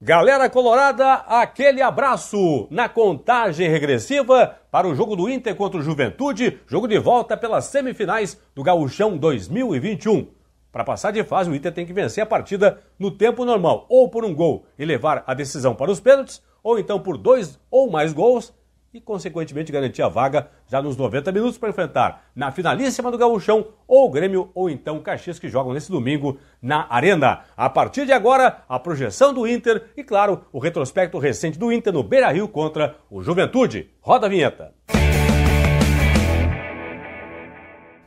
Galera colorada, aquele abraço na contagem regressiva para o jogo do Inter contra o Juventude, jogo de volta pelas semifinais do Gauchão 2021. Para passar de fase, o Inter tem que vencer a partida no tempo normal, ou por um gol e levar a decisão para os pênaltis, ou então por dois ou mais gols e, consequentemente, garantir a vaga já nos 90 minutos para enfrentar na finalíssima do Gaúchão ou o Grêmio ou então o Caxias que jogam nesse domingo na Arena. A partir de agora, a projeção do Inter e, claro, o retrospecto recente do Inter no Beira-Rio contra o Juventude. Roda a vinheta.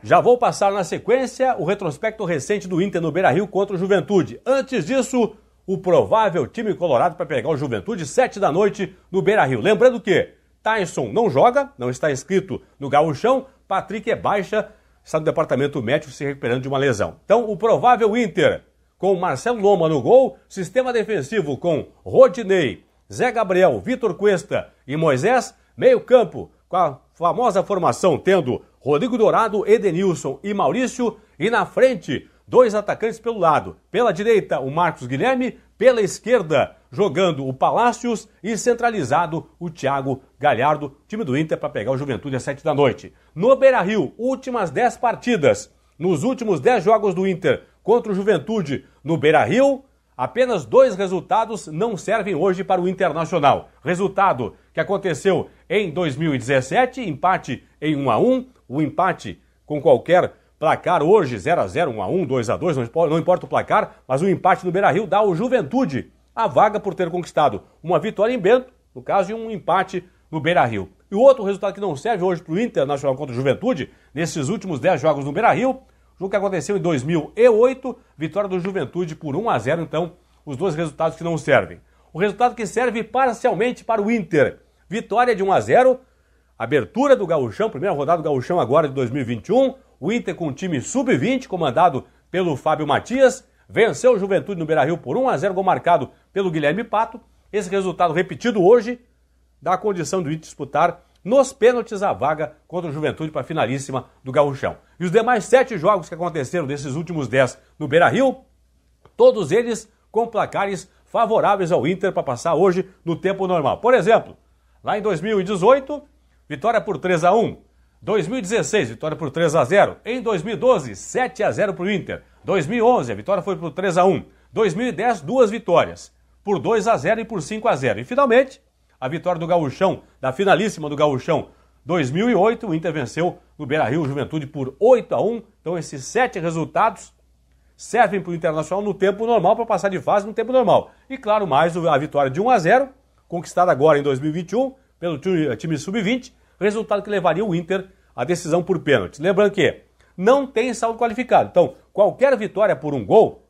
Já vou passar na sequência o retrospecto recente do Inter no Beira-Rio contra o Juventude. Antes disso, o provável time colorado para pegar o Juventude 7 da noite no Beira-Rio. Lembrando que Tyson não joga, não está inscrito no gauchão. Patrick é baixa, está no departamento médico se recuperando de uma lesão. Então, o provável Inter, com Marcelo Loma no gol, sistema defensivo com Rodinei, Zé Gabriel, Vitor Cuesta e Moisés, meio campo, com a famosa formação tendo Rodrigo Dourado, Edenilson e Maurício, e na frente, dois atacantes pelo lado. Pela direita, o Marcos Guilherme, pela esquerda, jogando o Palácios e centralizado o Thiago Galhardo, time do Inter, para pegar o Juventude às 7 da noite. No Beira Rio, últimas 10 partidas. Nos últimos 10 jogos do Inter contra o Juventude no Beira Rio, apenas dois resultados não servem hoje para o Internacional. Resultado que aconteceu em 2017, empate em 1 a 1 o empate com qualquer Placar hoje 0 x 0 1 x 1 2 x 2 não importa o placar, mas o empate no Beira Rio dá ao Juventude a vaga por ter conquistado uma vitória em Bento, no caso, e um empate no Beira Rio. E outro resultado que não serve hoje para o Internacional contra o Juventude, nesses últimos 10 jogos no Beira Rio, jogo que aconteceu em 2008, vitória do Juventude por 1 x 0 então, os dois resultados que não servem. O resultado que serve parcialmente para o Inter, vitória de 1 x 0 abertura do Gaúchão, primeira rodada do Gaúchão agora de 2021, o Inter, com o time sub-20, comandado pelo Fábio Matias, venceu o Juventude no Beira-Rio por 1 a 0 gol marcado pelo Guilherme Pato. Esse resultado repetido hoje dá a condição do Inter disputar nos pênaltis a vaga contra o Juventude para a finalíssima do Gauchão. E os demais sete jogos que aconteceram desses últimos dez no Beira-Rio, todos eles com placares favoráveis ao Inter para passar hoje no tempo normal. Por exemplo, lá em 2018, vitória por 3 a 1 2016, vitória por 3 a 0. Em 2012, 7 a 0 para o Inter. 2011, a vitória foi por 3 a 1. 2010, duas vitórias, por 2 a 0 e por 5 a 0. E finalmente, a vitória do Gaúchão, da finalíssima do Gaúchão 2008, o Inter venceu no Beira-Rio Juventude por 8 a 1. Então esses sete resultados servem para o Internacional no tempo normal para passar de fase no tempo normal. E claro, mais a vitória de 1 a 0, conquistada agora em 2021 pelo time sub-20 resultado que levaria o Inter à decisão por pênalti. Lembrando que não tem saldo qualificado. Então, qualquer vitória por um gol,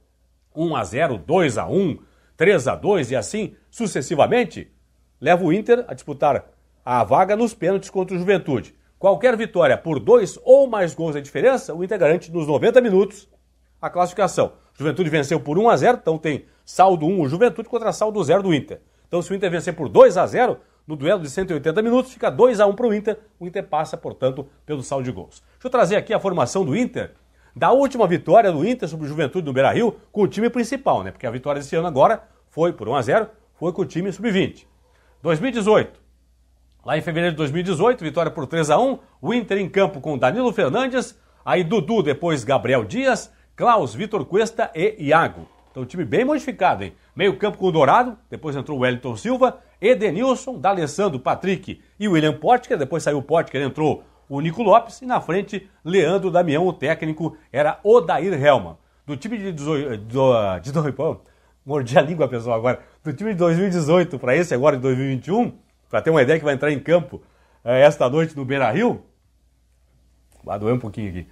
1 a 0, 2 a 1, 3 a 2 e assim sucessivamente, leva o Inter a disputar a vaga nos pênaltis contra o Juventude. Qualquer vitória por dois ou mais gols de diferença, o Inter garante nos 90 minutos a classificação. Juventude venceu por 1 a 0, então tem saldo 1 o Juventude contra saldo 0 do Inter. Então se o Inter vencer por 2 a 0, no duelo de 180 minutos, fica 2 a 1 para o Inter. O Inter passa, portanto, pelo saldo de gols. Deixa eu trazer aqui a formação do Inter. Da última vitória do Inter sobre o Juventude do Beira-Rio com o time principal, né? Porque a vitória desse ano agora foi por 1 a 0, foi com o time sub-20. 2018. Lá em fevereiro de 2018, vitória por 3 a 1, o Inter em campo com Danilo Fernandes, aí Dudu, depois Gabriel Dias, Klaus, Vitor Cuesta e Iago. Então, time bem modificado, hein? Meio campo com o Dourado, depois entrou o Wellington Silva, Edenilson, D'Alessandro, Patrick e William Potker. Depois saiu o Potker, entrou o Nico Lopes. E na frente, Leandro Damião, o técnico, era Odair Helman. Do time de 2018, mordi a língua, pessoal, agora. Do time de 2018 para esse agora de 2021, para ter uma ideia que vai entrar em campo é, esta noite no Beira-Rio. Vai doer um pouquinho aqui.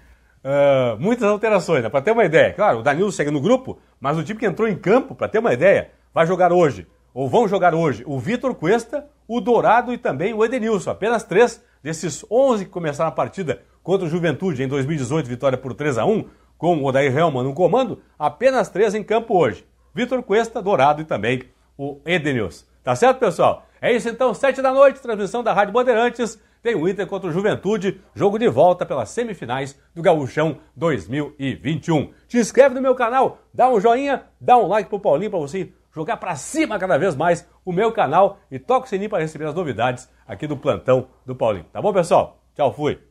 Uh, muitas alterações, né? para ter uma ideia. Claro, o Danilo segue no grupo, mas o time que entrou em campo, para ter uma ideia, vai jogar hoje ou vão jogar hoje, o Vitor Cuesta, o Dourado e também o Edenilson. Apenas três desses 11 que começaram a partida contra o Juventude em 2018, vitória por 3 a 1 com o Odair Helman no comando, apenas três em campo hoje. Vitor Cuesta, Dourado e também o Edenilson. Tá certo, pessoal? É isso então, sete da noite, transmissão da Rádio Bandeirantes. Tem o Inter contra o Juventude, jogo de volta pelas semifinais do Gaúchão 2021. Te inscreve no meu canal, dá um joinha, dá um like pro Paulinho para você jogar para cima cada vez mais o meu canal e toca o sininho para receber as novidades aqui do plantão do Paulinho. Tá bom, pessoal? Tchau, fui!